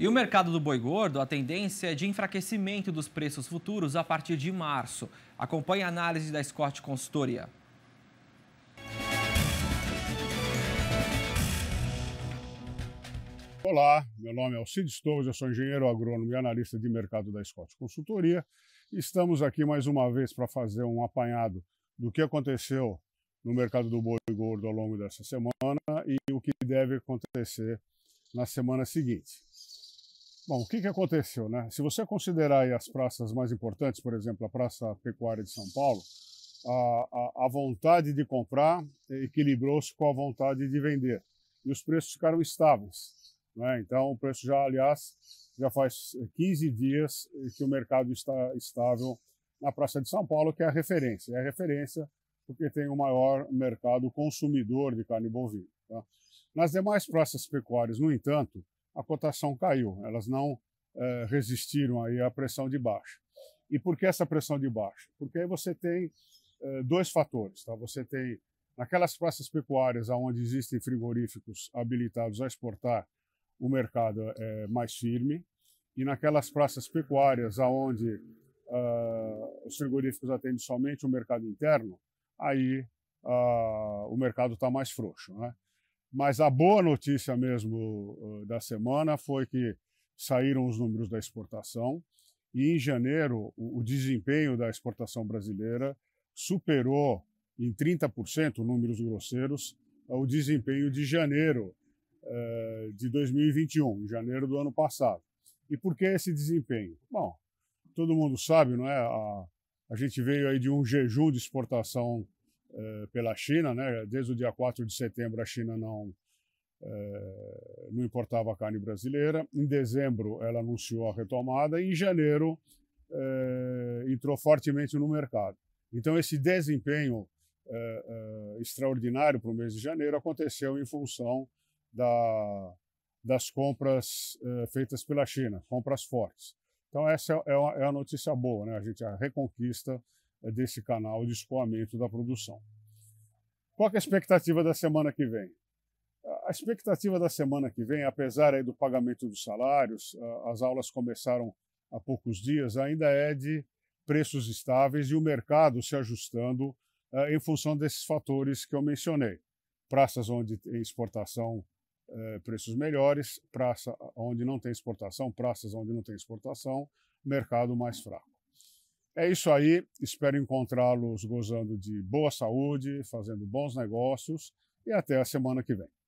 E o mercado do boi gordo, a tendência é de enfraquecimento dos preços futuros a partir de março. Acompanhe a análise da Scott Consultoria. Olá, meu nome é Alcides Torres, eu sou engenheiro agrônomo e analista de mercado da Scott Consultoria. Estamos aqui mais uma vez para fazer um apanhado do que aconteceu no mercado do boi gordo ao longo dessa semana e o que deve acontecer na semana seguinte. Bom, o que, que aconteceu, né? Se você considerar as praças mais importantes, por exemplo, a Praça Pecuária de São Paulo, a, a, a vontade de comprar equilibrou-se com a vontade de vender e os preços ficaram estáveis. Né? Então, o preço já, aliás, já faz 15 dias que o mercado está estável na Praça de São Paulo, que é a referência. É a referência porque tem o maior mercado consumidor de carne bovina. Tá? Nas demais praças pecuárias, no entanto, a cotação caiu. Elas não é, resistiram aí à pressão de baixa. E por que essa pressão de baixa? Porque aí você tem é, dois fatores. Tá? Você tem, naquelas praças pecuárias onde existem frigoríficos habilitados a exportar, o mercado é, é mais firme. E naquelas praças pecuárias onde uh, ah, os frigoríficos atendem somente o mercado interno, aí uh, o mercado está mais frouxo. Né? Mas a boa notícia mesmo da semana foi que saíram os números da exportação e em janeiro o, desempenho da exportação brasileira superou em 30%, números grosseiros, o desempenho de janeiro eh, de 2021, janeiro do ano passado. E por que esse desempenho? Bom, todo mundo sabe, não é? A, a gente veio aí de um jejum de exportação eh, pela China, né? Desde o dia 4 de setembro a China não é, não importava carne brasileira. Em dezembro ela anunciou a retomada e em janeiro é, entrou fortemente no mercado. Então esse desempenho extraordinário para o mês de janeiro aconteceu em função da, das compras feitas pela China, compras fortes. Então essa é, é uma, é a notícia boa, né? A gente a reconquista eh, desse canal de escoamento da produção. Qual é a expectativa da semana que vem? A expectativa da semana que vem, apesar do pagamento dos salários, as aulas começaram há poucos dias, ainda é de preços estáveis e o mercado se ajustando eh, em função desses fatores que eu mencionei. Praças onde tem exportação, eh, preços melhores, praça onde não tem exportação, praças onde não tem exportação, mercado mais fraco. É isso aí. Espero encontrá-los gozando de boa saúde, fazendo bons negócios e até a semana que vem.